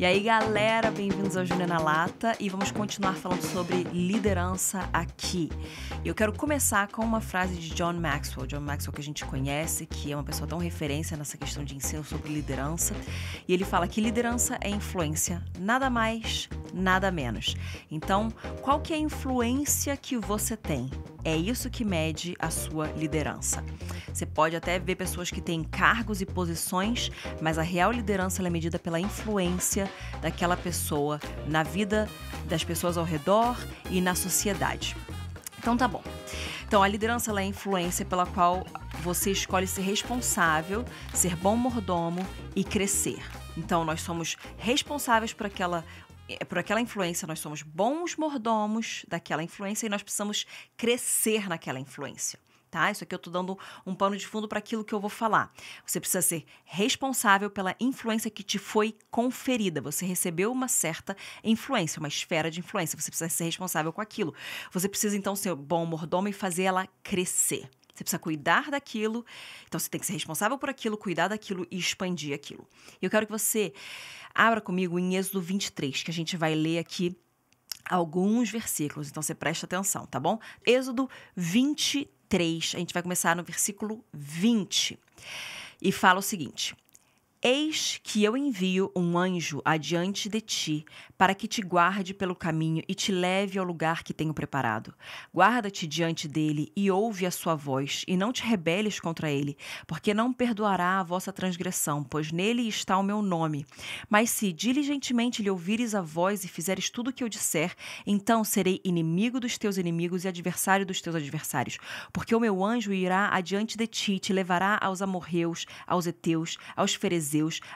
E aí, galera, bem-vindos ao Júlia na Lata e vamos continuar falando sobre liderança aqui. Eu quero começar com uma frase de John Maxwell, John Maxwell que a gente conhece, que é uma pessoa tão referência nessa questão de ensino sobre liderança, e ele fala que liderança é influência, nada mais, nada menos. Então, qual que é a influência que você tem? É isso que mede a sua liderança. Você pode até ver pessoas que têm cargos e posições, mas a real liderança é medida pela influência daquela pessoa na vida das pessoas ao redor e na sociedade. Então tá bom. Então a liderança é a influência pela qual você escolhe ser responsável, ser bom mordomo e crescer. Então nós somos responsáveis por aquela é, por aquela influência, nós somos bons mordomos daquela influência e nós precisamos crescer naquela influência. Tá? Isso aqui eu estou dando um pano de fundo para aquilo que eu vou falar. Você precisa ser responsável pela influência que te foi conferida. Você recebeu uma certa influência, uma esfera de influência. Você precisa ser responsável com aquilo. Você precisa, então, ser bom mordomo e fazer ela crescer. Você precisa cuidar daquilo. Então você tem que ser responsável por aquilo, cuidar daquilo e expandir aquilo. Eu quero que você abra comigo em Êxodo 23, que a gente vai ler aqui alguns versículos. Então você presta atenção, tá bom? Êxodo 23, a gente vai começar no versículo 20. E fala o seguinte: Eis que eu envio um anjo adiante de ti, para que te guarde pelo caminho e te leve ao lugar que tenho preparado. Guarda-te diante dele e ouve a sua voz, e não te rebeles contra ele, porque não perdoará a vossa transgressão, pois nele está o meu nome. Mas se diligentemente lhe ouvires a voz e fizeres tudo o que eu disser, então serei inimigo dos teus inimigos e adversário dos teus adversários, porque o meu anjo irá adiante de ti e te levará aos amorreus, aos heteus, aos ferezeus,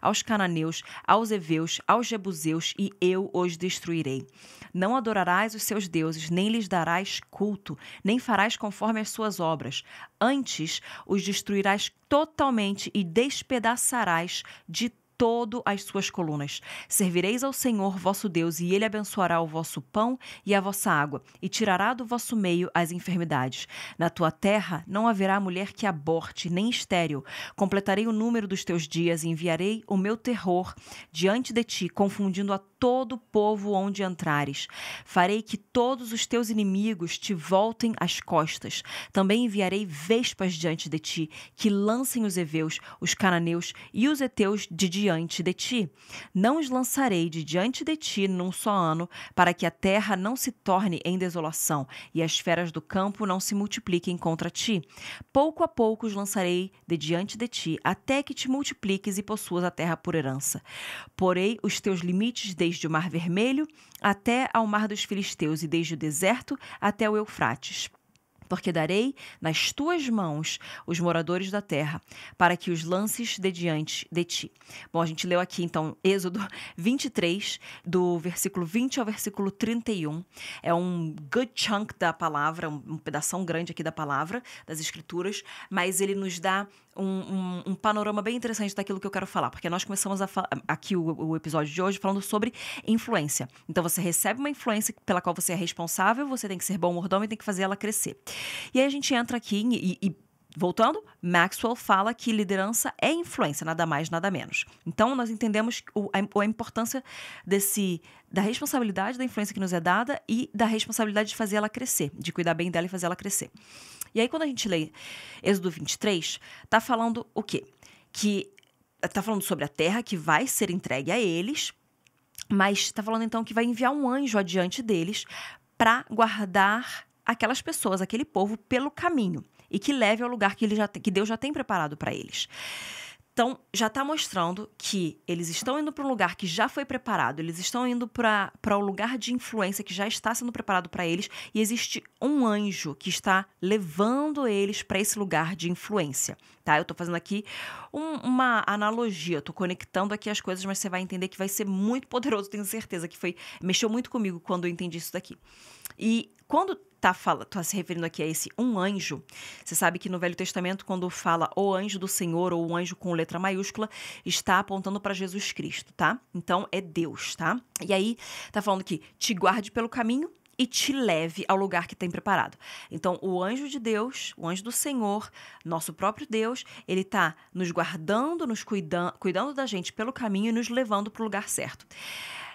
aos cananeus, aos heveus, aos jebuseus, e eu os destruirei. Não adorarás os seus deuses, nem lhes darás culto, nem farás conforme as suas obras. Antes os destruirás totalmente e despedaçarás de todo as suas colunas. Servireis ao Senhor vosso Deus, e ele abençoará o vosso pão e a vossa água, e tirará do vosso meio as enfermidades. Na tua terra não haverá mulher que aborte, nem estéril. Completarei o número dos teus dias e enviarei o meu terror diante de ti, confundindo a todo povo onde entrares. Farei que todos os teus inimigos te voltem as costas. Também enviarei vespas diante de ti, que lancem os heveus, os cananeus e os heteus de diante de ti. Não os lançarei de diante de ti num só ano, para que a terra não se torne em desolação e as feras do campo não se multipliquem contra ti. Pouco a pouco os lançarei de diante de ti, até que te multipliques e possuas a terra por herança. Porei os teus limites de desde o Mar Vermelho até ao Mar dos Filisteus e desde o deserto até o Eufrates porque darei nas tuas mãos os moradores da terra, para que os lances de diante de ti. Bom, a gente leu aqui então Êxodo 23, do versículo 20 ao versículo 31. É um good chunk da palavra, um pedação grande aqui da palavra, das escrituras, mas ele nos dá um, um, um, panorama bem interessante daquilo que eu quero falar, porque nós começamos a, aqui o, o, episódio de hoje falando sobre influência. Então você recebe uma influência pela qual você é responsável, você tem que ser bom mordomo e tem que fazer ela crescer. E aí a gente entra aqui em, e, e Voltando, Maxwell fala que liderança é influência, nada mais, nada menos. Então, nós entendemos a, importância desse da responsabilidade da influência que nos é dada e da responsabilidade de fazer ela crescer, de cuidar bem dela e fazer ela crescer. E aí, quando a gente lê Êxodo 23, tá falando o quê? Que tá falando sobre a terra que vai ser entregue a eles, mas está falando então que vai enviar um anjo adiante deles para guardar aquelas pessoas, aquele povo pelo caminho e que leve ao lugar que, ele já tem, que Deus já tem preparado para eles. Então, já está mostrando que eles estão indo para um lugar que já foi preparado, eles estão indo para o um lugar de influência que já está sendo preparado para eles, e existe um anjo que está levando eles para esse lugar de influência. Tá? Eu estou fazendo aqui um, uma analogia, estou conectando aqui as coisas, mas você vai entender que vai ser muito poderoso, tenho certeza que foi mexeu muito comigo quando eu entendi isso daqui. E quando tá, fala, tá se referindo aqui a esse um anjo, você sabe que no Velho Testamento, quando fala o anjo do Senhor ou o anjo com letra maiúscula, está apontando para Jesus Cristo, tá? Então é Deus, tá? E aí tá falando que te guarde pelo caminho e te leve ao lugar que tem preparado. Então, o anjo de Deus, o anjo do Senhor, nosso próprio Deus, ele está nos guardando, nos cuidando, cuidando da gente pelo caminho e nos levando para o lugar certo.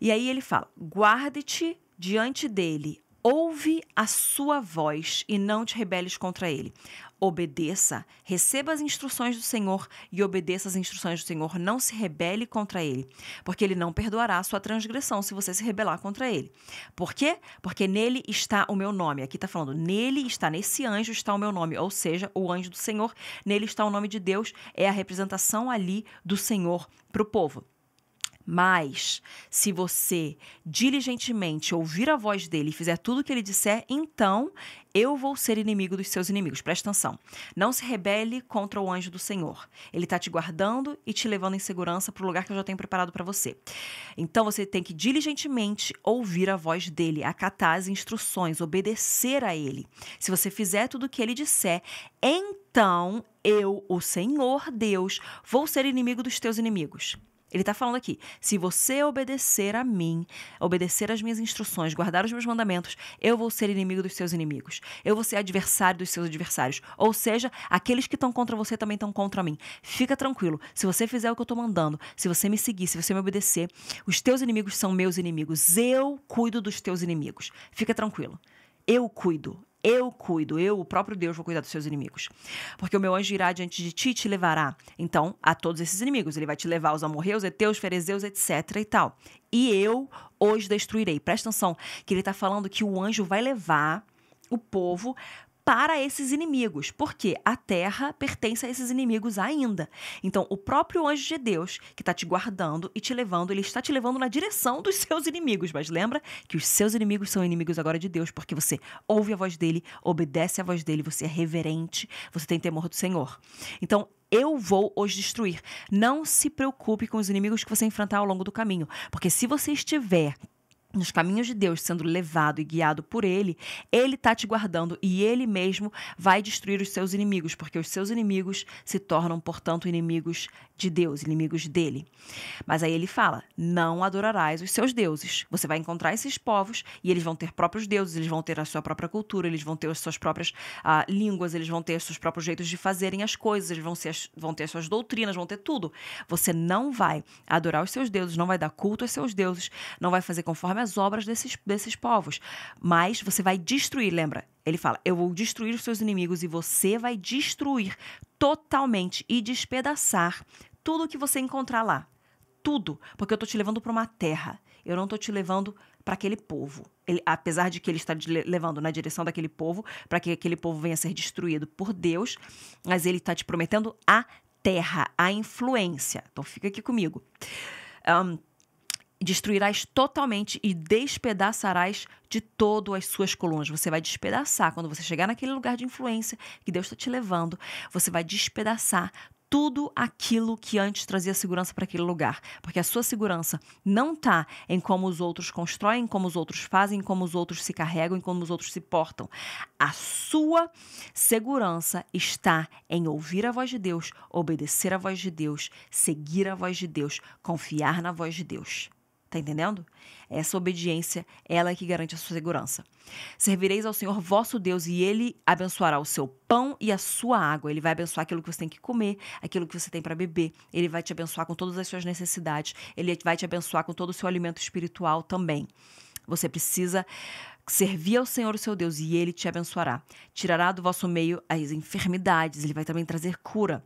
E aí ele fala: guarde-te diante dele Ouve a sua voz e não te rebeles contra ele. Obedeça, receba as instruções do Senhor e obedeça as instruções do Senhor. Não se rebele contra ele, porque ele não perdoará a sua transgressão se você se rebelar contra ele. Por quê? Porque nele está o meu nome. Aqui está falando, nele está, nesse anjo está o meu nome, ou seja, o anjo do Senhor. Nele está o nome de Deus, é a representação ali do Senhor para o povo. Mas, se você diligentemente ouvir a voz dele e fizer tudo o que ele disser, então eu vou ser inimigo dos seus inimigos. Presta atenção. Não se rebele contra o anjo do Senhor. Ele está te guardando e te levando em segurança para o lugar que eu já tenho preparado para você. Então você tem que diligentemente ouvir a voz dele, acatar as instruções, obedecer a ele. Se você fizer tudo o que ele disser, então eu, o Senhor Deus, vou ser inimigo dos teus inimigos. Ele está falando aqui: se você obedecer a mim, obedecer às minhas instruções, guardar os meus mandamentos, eu vou ser inimigo dos seus inimigos. Eu vou ser adversário dos seus adversários. Ou seja, aqueles que estão contra você também estão contra mim. Fica tranquilo: se você fizer o que eu estou mandando, se você me seguir, se você me obedecer, os teus inimigos são meus inimigos. Eu cuido dos teus inimigos. Fica tranquilo. Eu cuido, eu cuido, eu, o próprio Deus, vou cuidar dos seus inimigos. Porque o meu anjo irá diante de ti e te levará, então, a todos esses inimigos. Ele vai te levar aos amorreus, heteus, fariseus, etc. e tal. E eu os destruirei. Presta atenção, que ele está falando que o anjo vai levar o povo para esses inimigos, porque a terra pertence a esses inimigos ainda. Então, o próprio anjo de Deus que está te guardando e te levando, ele está te levando na direção dos seus inimigos. Mas lembra que os seus inimigos são inimigos agora de Deus, porque você ouve a voz dele, obedece a voz dele, você é reverente, você tem temor do Senhor. Então, eu vou os destruir. Não se preocupe com os inimigos que você enfrentar ao longo do caminho, porque se você estiver nos caminhos de Deus, sendo levado e guiado por Ele, Ele está te guardando e Ele mesmo vai destruir os seus inimigos, porque os seus inimigos se tornam, portanto, inimigos de Deus, inimigos dele. Mas aí ele fala: não adorarás os seus deuses. Você vai encontrar esses povos e eles vão ter próprios deuses, eles vão ter a sua própria cultura, eles vão ter as suas próprias ah, línguas, eles vão ter os seus próprios jeitos de fazerem as coisas, eles vão, ser, vão ter as suas doutrinas, vão ter tudo. Você não vai adorar os seus deuses, não vai dar culto aos seus deuses, não vai fazer conforme as obras desses, desses povos. Mas você vai destruir, lembra? Ele fala: Eu vou destruir os seus inimigos e você vai destruir totalmente e despedaçar tudo que você encontrar lá. Tudo, porque eu estou te levando para uma terra. Eu não estou te levando para aquele povo. Ele, apesar de que ele está levando na direção daquele povo, para que aquele povo venha a ser destruído por Deus, mas ele está te prometendo a terra, a influência. Então fica aqui comigo. Um, destruirás totalmente e despedaçarás de todo as suas colunas. Você vai despedaçar quando você chegar naquele lugar de influência que Deus está te levando. Você vai despedaçar tudo aquilo que antes trazia segurança para aquele lugar. Porque a sua segurança não está em como os outros constroem, como os outros fazem, como os outros se carregam, como os outros se portam. A sua segurança está em ouvir a voz de Deus, obedecer a voz de Deus, seguir a voz de Deus, confiar na voz de Deus. Tá entendendo? Essa obediência, ela é que garante a sua segurança. Servireis ao Senhor vosso Deus e ele abençoará o seu pão e a sua água. Ele vai abençoar aquilo que você tem que comer, aquilo que você tem para beber. Ele vai te abençoar com todas as suas necessidades. Ele vai te abençoar com todo o seu alimento espiritual também. Você precisa servir ao Senhor, o seu Deus, e ele te abençoará. Tirará do vosso meio as enfermidades, ele vai também trazer cura.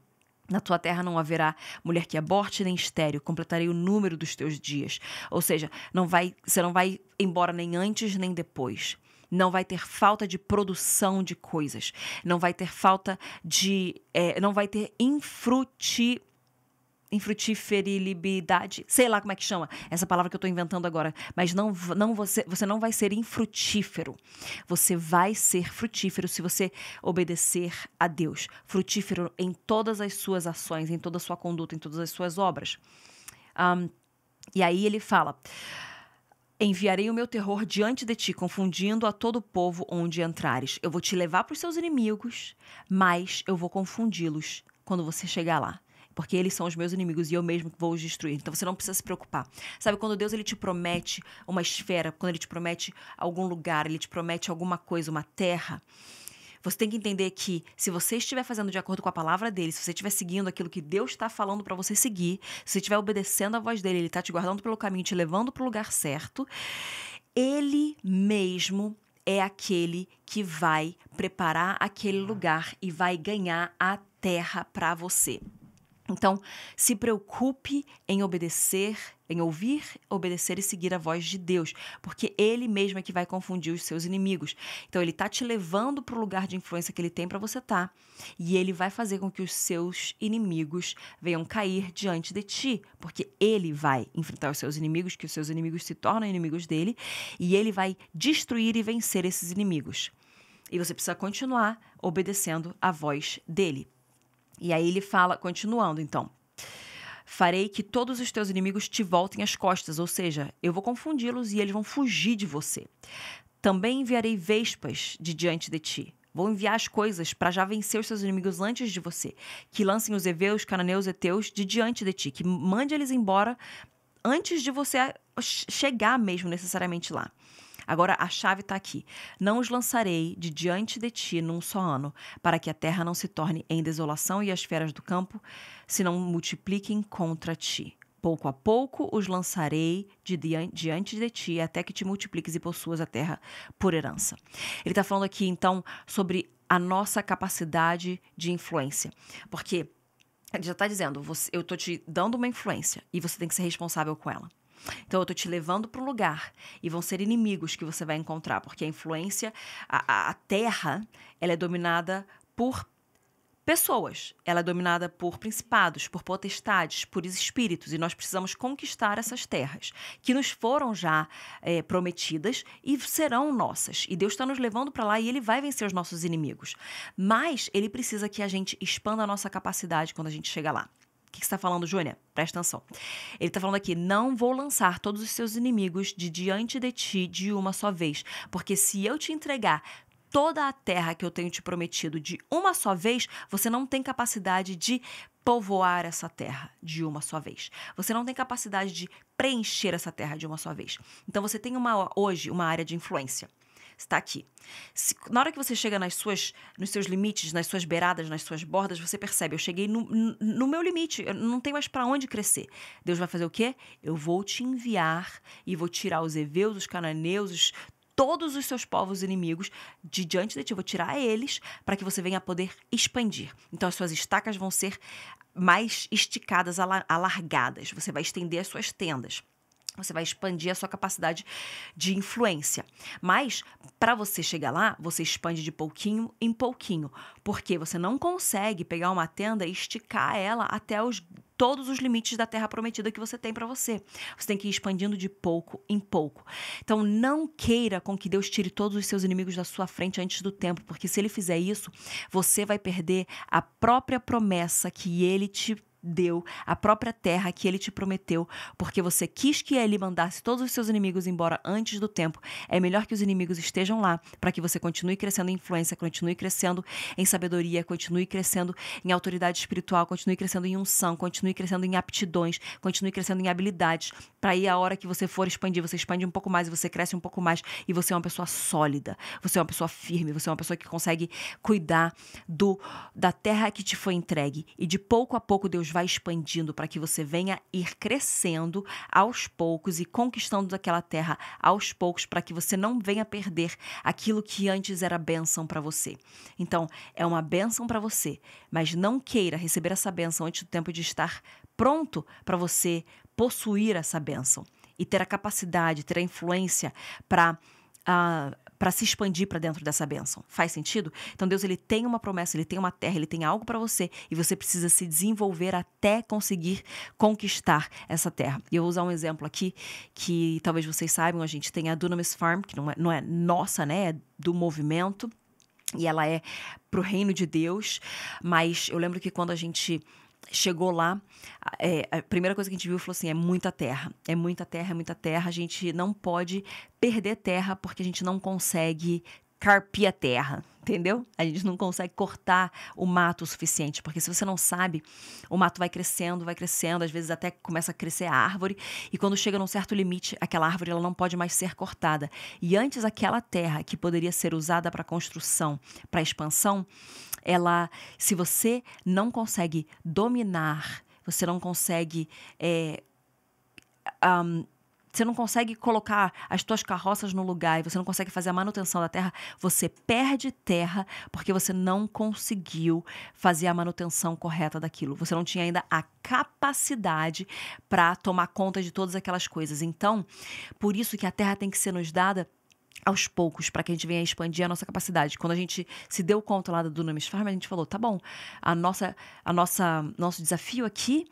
Na tua terra não haverá mulher que aborte nem estéreo, completarei o número dos teus dias. Ou seja, não vai, você não vai embora nem antes nem depois. Não vai ter falta de produção de coisas. Não vai ter falta de. É, não vai ter infruti libidade, sei lá como é que chama, essa palavra que eu estou inventando agora, mas não, não você, você não vai ser infrutífero. Você vai ser frutífero se você obedecer a Deus. Frutífero em todas as suas ações, em toda a sua conduta, em todas as suas obras. Um, e aí ele fala. Enviarei o meu terror diante de ti, confundindo a todo o povo onde entrares. Eu vou te levar para os seus inimigos, mas eu vou confundi-los quando você chegar lá porque eles são os meus inimigos e eu mesmo vou os destruir. Então você não precisa se preocupar. Sabe quando Deus ele te promete uma esfera, quando ele te promete algum lugar, ele te promete alguma coisa, uma terra, você tem que entender que se você estiver fazendo de acordo com a palavra dele, se você estiver seguindo aquilo que Deus está falando para você seguir, se você estiver obedecendo a voz dele, ele está te guardando pelo caminho, te levando para o lugar certo, ele mesmo é aquele que vai preparar aquele uhum. lugar e vai ganhar a terra para você. Então, se preocupe em obedecer, em ouvir, obedecer e seguir a voz de Deus, porque Ele mesmo é que vai confundir os seus inimigos. Então, Ele está te levando para o lugar de influência que Ele tem para você estar, tá, e Ele vai fazer com que os seus inimigos venham cair diante de ti, porque Ele vai enfrentar os seus inimigos, que os seus inimigos se tornam inimigos dele, e Ele vai destruir e vencer esses inimigos. E você precisa continuar obedecendo a voz dele. E aí ele fala, continuando então. Farei que todos os teus inimigos te voltem às costas, ou seja, eu vou confundi-los e eles vão fugir de você. Também enviarei vespas de diante de ti. Vou enviar as coisas para já vencer os seus inimigos antes de você, que lancem os heveus, cananeus, eteus de diante de ti, que mande eles embora antes de você chegar mesmo necessariamente lá. Agora a chave está aqui. Não os lançarei de diante de ti num só ano, para que a terra não se torne em desolação e as feras do campo se não multipliquem contra ti. Pouco a pouco os lançarei de diante de ti, até que te multipliques e possuas a terra por herança. Ele está falando aqui, então, sobre a nossa capacidade de influência. Porque ele já está dizendo, eu estou te dando uma influência e você tem que ser responsável com ela. Então eu tô te levando para um lugar e vão ser inimigos que você vai encontrar, porque a influência, a, a terra, ela é dominada por pessoas. Ela é dominada por principados, por potestades, por espíritos, e nós precisamos conquistar essas terras que nos foram já é, prometidas e serão nossas. E Deus está nos levando para lá e Ele vai vencer os nossos inimigos. Mas Ele precisa que a gente expanda a nossa capacidade quando a gente chega lá que, que está falando, Júnior? Presta atenção. Ele está falando aqui: não vou lançar todos os seus inimigos de diante de ti de uma só vez, porque se eu te entregar toda a terra que eu tenho te prometido de uma só vez, você não tem capacidade de povoar essa terra de uma só vez. Você não tem capacidade de preencher essa terra de uma só vez. Então você tem uma, hoje uma área de influência está aqui. Se, na hora que você chega nas suas, nos seus limites, nas suas beiradas, nas suas bordas, você percebe: eu cheguei no, no meu limite, eu não tenho mais para onde crescer. Deus vai fazer o quê? Eu vou te enviar e vou tirar os heveus, os cananeus, os, todos os seus povos inimigos de diante de ti. Eu vou tirar eles para que você venha poder expandir. Então, as suas estacas vão ser mais esticadas, alargadas. Você vai estender as suas tendas. Você vai expandir a sua capacidade de influência. Mas, para você chegar lá, você expande de pouquinho em pouquinho. Porque você não consegue pegar uma tenda e esticar ela até os, todos os limites da terra prometida que você tem para você. Você tem que ir expandindo de pouco em pouco. Então, não queira com que Deus tire todos os seus inimigos da sua frente antes do tempo. Porque se ele fizer isso, você vai perder a própria promessa que ele te deu, a própria terra que ele te prometeu, porque você quis que ele mandasse todos os seus inimigos embora antes do tempo. É melhor que os inimigos estejam lá, para que você continue crescendo em influência, continue crescendo em sabedoria, continue crescendo em autoridade espiritual, continue crescendo em unção, continue crescendo em aptidões, continue crescendo em habilidades, para aí a hora que você for expandir, você expande um pouco mais, você cresce um pouco mais e você é uma pessoa sólida, você é uma pessoa firme, você é uma pessoa que consegue cuidar do da terra que te foi entregue e de pouco a pouco Deus vai expandindo para que você venha ir crescendo aos poucos e conquistando aquela terra aos poucos para que você não venha perder aquilo que antes era bênção para você. Então, é uma bênção para você, mas não queira receber essa bênção antes do tempo de estar pronto para você possuir essa bênção e ter a capacidade, ter a influência para uh, ah, para se expandir para dentro dessa bênção. Faz sentido? Então Deus ele tem uma promessa, ele tem uma terra, ele tem algo para você e você precisa se desenvolver até conseguir conquistar essa terra. E eu vou usar um exemplo aqui que talvez vocês saibam, a gente tem a Dunamis Farm, que não é, não é nossa, né? É do movimento e ela é pro reino de Deus, mas eu lembro que quando a gente chegou lá, é, a primeira coisa que a gente viu falou assim: é muita terra, é muita terra, é muita terra. A gente não pode perder terra porque a gente não consegue carpir a terra entendeu? A gente não consegue cortar o mato o suficiente, porque se você não sabe, o mato vai crescendo, vai crescendo, às vezes até começa a crescer a árvore, e quando chega num certo limite, aquela árvore ela não pode mais ser cortada. E antes aquela terra que poderia ser usada para construção, para expansão, ela, se você não consegue dominar, você não consegue é, eh, um, você não consegue colocar as suas carroças no lugar e você não consegue fazer a manutenção da terra, você perde terra porque você não conseguiu fazer a manutenção correta daquilo. Você não tinha ainda a capacidade para tomar conta de todas aquelas coisas. Então, por isso que a terra tem que ser nos dada aos poucos, para que a gente venha expandir a nossa capacidade. Quando a gente se deu conta lá do Dunamis Farm, a gente falou, tá bom, a nossa, a nossa, nosso desafio aqui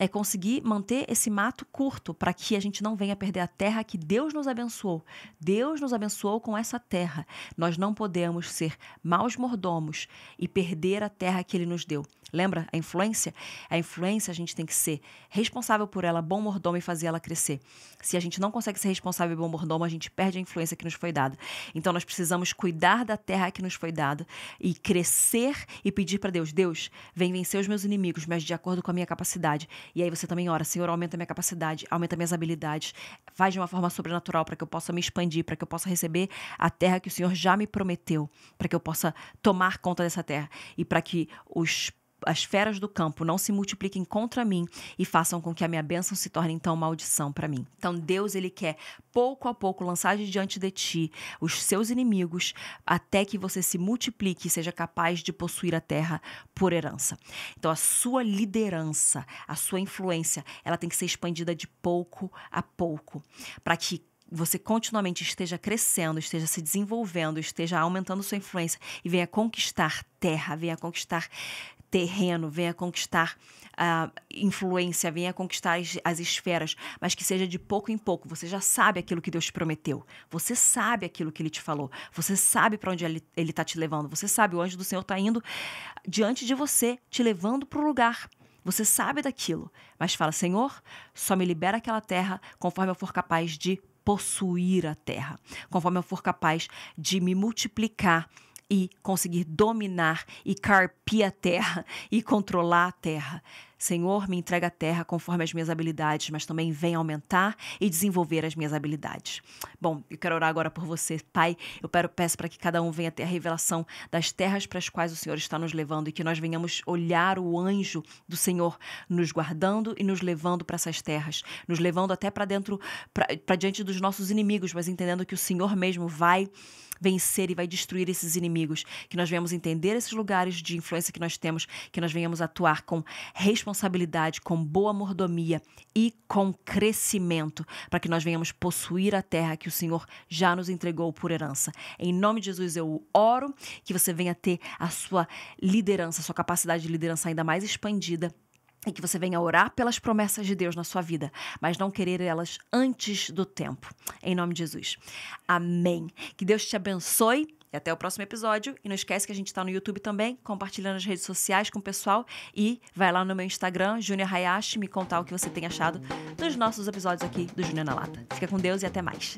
é conseguir manter esse mato curto para que a gente não venha perder a terra que Deus nos abençoou. Deus nos abençoou com essa terra. Nós não podemos ser maus mordomos e perder a terra que ele nos deu. Lembra a influência? A influência a gente tem que ser responsável por ela, bom mordomo e fazer ela crescer. Se a gente não consegue ser responsável e bom mordomo, a gente perde a influência que nos foi dada. Então nós precisamos cuidar da terra que nos foi dada e crescer e pedir para Deus: Deus, vem vencer os meus inimigos, mas de acordo com a minha capacidade. E aí você também ora: Senhor, aumenta minha capacidade, aumenta minhas habilidades, faz de uma forma sobrenatural para que eu possa me expandir, para que eu possa receber a terra que o Senhor já me prometeu, para que eu possa tomar conta dessa terra e para que os as feras do campo não se multipliquem contra mim e façam com que a minha bênção se torne então maldição para mim. Então Deus ele quer pouco a pouco lançar de diante de ti os seus inimigos até que você se multiplique e seja capaz de possuir a terra por herança. Então a sua liderança, a sua influência, ela tem que ser expandida de pouco a pouco, para que você continuamente esteja crescendo, esteja se desenvolvendo, esteja aumentando sua influência e venha conquistar terra, venha conquistar terreno, venha conquistar a influência, venha conquistar as, as, esferas, mas que seja de pouco em pouco. Você já sabe aquilo que Deus te prometeu. Você sabe aquilo que Ele te falou. Você sabe para onde Ele está te levando. Você sabe, o anjo do Senhor está indo diante de você, te levando para o lugar. Você sabe daquilo, mas fala: Senhor, só me libera aquela terra conforme eu for capaz de possuir a terra, conforme eu for capaz de me multiplicar e conseguir dominar e carpir a terra e controlar a terra. Senhor, me entrega a terra conforme as minhas habilidades, mas também vem aumentar e desenvolver as minhas habilidades. Bom, eu quero orar agora por você, Pai. Eu peço para que cada um venha ter a revelação das terras para as quais o Senhor está nos levando e que nós venhamos olhar o anjo do Senhor nos guardando e nos levando para essas terras, nos levando até para dentro, para diante dos nossos inimigos, mas entendendo que o Senhor mesmo vai vencer e vai destruir esses inimigos, que nós venhamos entender esses lugares de influência que nós temos, que nós venhamos atuar com responsabilidade responsabilidade, com boa mordomia e com crescimento, para que nós venhamos possuir a terra que o Senhor já nos entregou por herança. Em nome de Jesus eu oro que você venha ter a sua liderança, a sua capacidade de liderança ainda mais expandida e que você venha orar pelas promessas de Deus na sua vida, mas não querer elas antes do tempo. Em nome de Jesus. Amém. Que Deus te abençoe. E até o próximo episódio. E não esquece que a gente está no YouTube também, compartilhando as redes sociais com o pessoal. E vai lá no meu Instagram, Junior Hayashi, me contar o que você tem achado dos nossos episódios aqui do Junior na Lata. Fica com Deus e até mais.